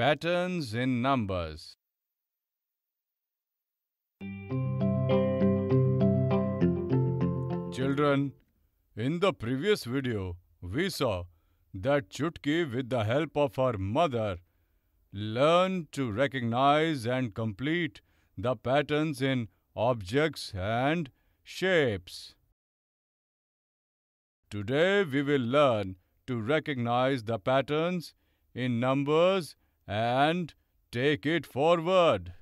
Patterns in Numbers Children, in the previous video, we saw that Chutki, with the help of her mother, learned to recognize and complete the patterns in objects and shapes. Today, we will learn to recognize the patterns in numbers and take it forward.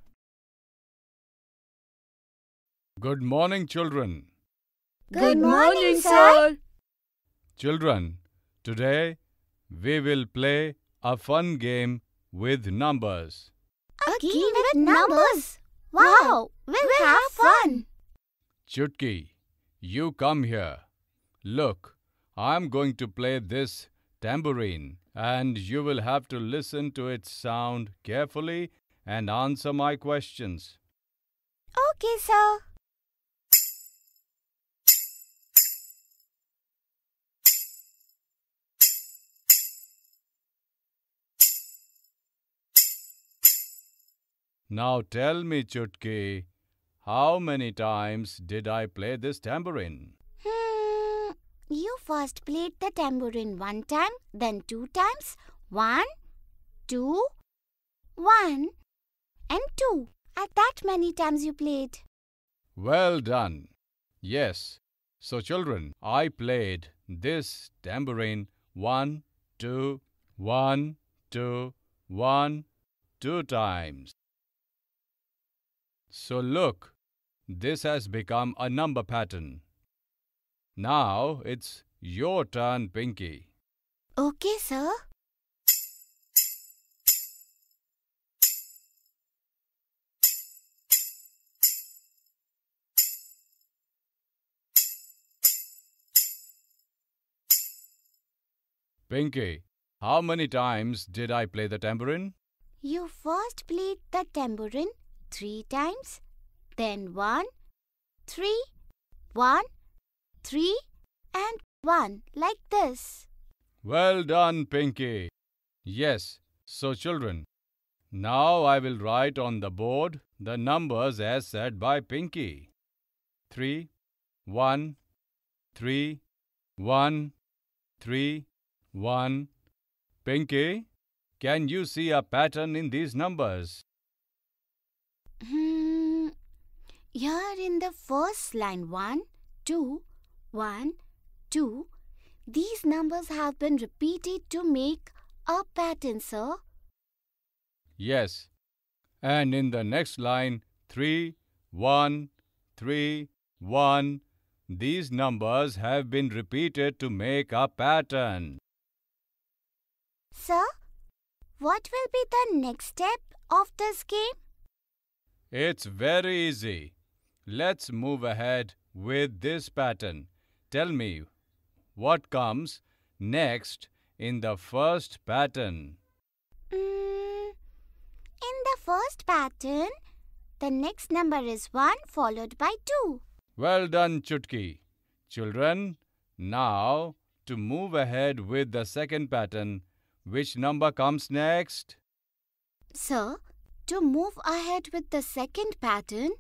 Good morning, children. Good morning, sir. Children, today we will play a fun game with numbers. A game with numbers? Wow, we'll have fun. Chutki, you come here. Look, I'm going to play this tambourine, and you will have to listen to its sound carefully and answer my questions. Okay, sir. Now tell me, Chutki, how many times did I play this tambourine? You first played the tambourine one time, then two times. One, two, one, and two. At that many times you played. Well done. Yes. So, children, I played this tambourine one, two, one, two, one, two times. So, look, this has become a number pattern. Now it's your turn, Pinky. Okay, sir. Pinky, how many times did I play the tambourine? You first played the tambourine three times, then one, three, one, three and one like this. Well done, Pinky. Yes, so children, now I will write on the board the numbers as said by Pinky. 3, 1, 3, 1, 3, 1. Pinky, can you see a pattern in these numbers? Hmm. Here in the first line 1, 2, 1, 2. These numbers have been repeated to make a pattern, sir. Yes. And in the next line, 3, 1, 3, 1, these numbers have been repeated to make a pattern. Sir, what will be the next step of this game? It's very easy. Let's move ahead with this pattern. Tell me, what comes next in the first pattern? Mm, in the first pattern, the next number is 1 followed by 2. Well done, Chutki. Children, now to move ahead with the second pattern, which number comes next? Sir, to move ahead with the second pattern,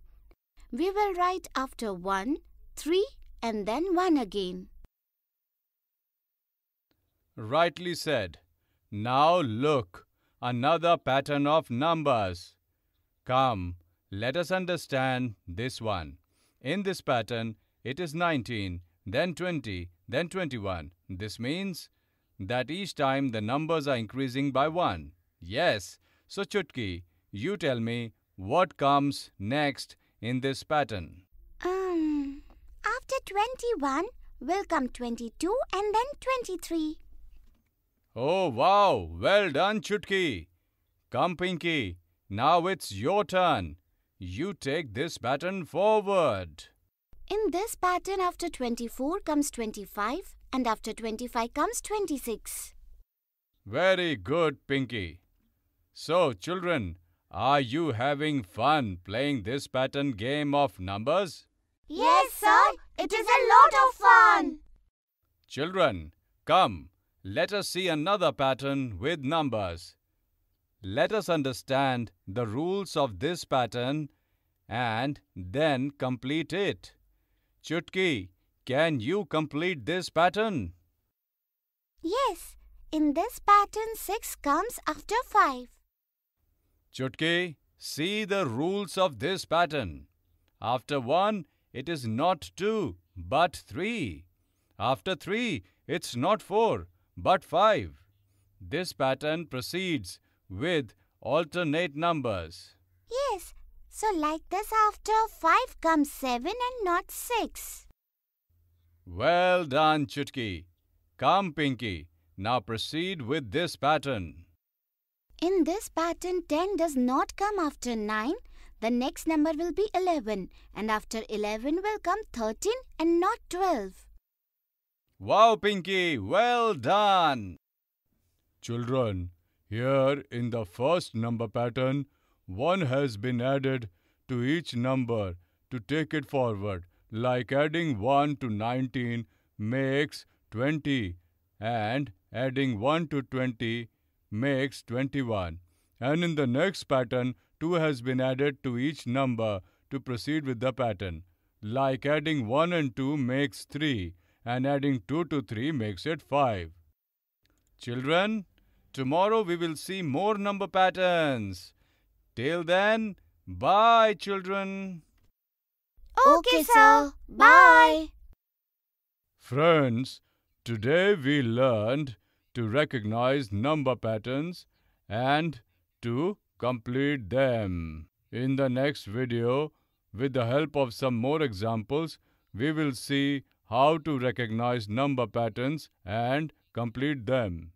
we will write after 1, 3 and then one again. Rightly said. Now look, another pattern of numbers. Come, let us understand this one. In this pattern, it is 19, then 20, then 21. This means that each time the numbers are increasing by 1. Yes, so Chutki, you tell me what comes next in this pattern. Chapter 21 will come 22 and then 23. Oh, wow! Well done, Chutki. Come, Pinky. Now it's your turn. You take this pattern forward. In this pattern, after 24 comes 25 and after 25 comes 26. Very good, Pinky. So, children, are you having fun playing this pattern game of numbers? Yes, sir. It is a lot of fun! Children, come, let us see another pattern with numbers. Let us understand the rules of this pattern and then complete it. Chutki, can you complete this pattern? Yes, in this pattern 6 comes after 5. Chutki, see the rules of this pattern. After 1, it is not two, but three. After three, it's not four, but five. This pattern proceeds with alternate numbers. Yes, so like this after 5 comes 7 and not 6. Well done, Chutki. Come, Pinky. Now proceed with this pattern. In this pattern, 10 does not come after 9 the next number will be 11 and after 11 will come 13 and not 12. Wow, Pinky! Well done! Children, here in the first number pattern, one has been added to each number to take it forward, like adding 1 to 19 makes 20 and adding 1 to 20 makes 21. And in the next pattern, 2 has been added to each number to proceed with the pattern. Like adding 1 and 2 makes 3 and adding 2 to 3 makes it 5. Children, tomorrow we will see more number patterns. Till then, bye children. Okay, sir. Bye. Friends, today we learned to recognize number patterns and to complete them. In the next video, with the help of some more examples, we will see how to recognize number patterns and complete them.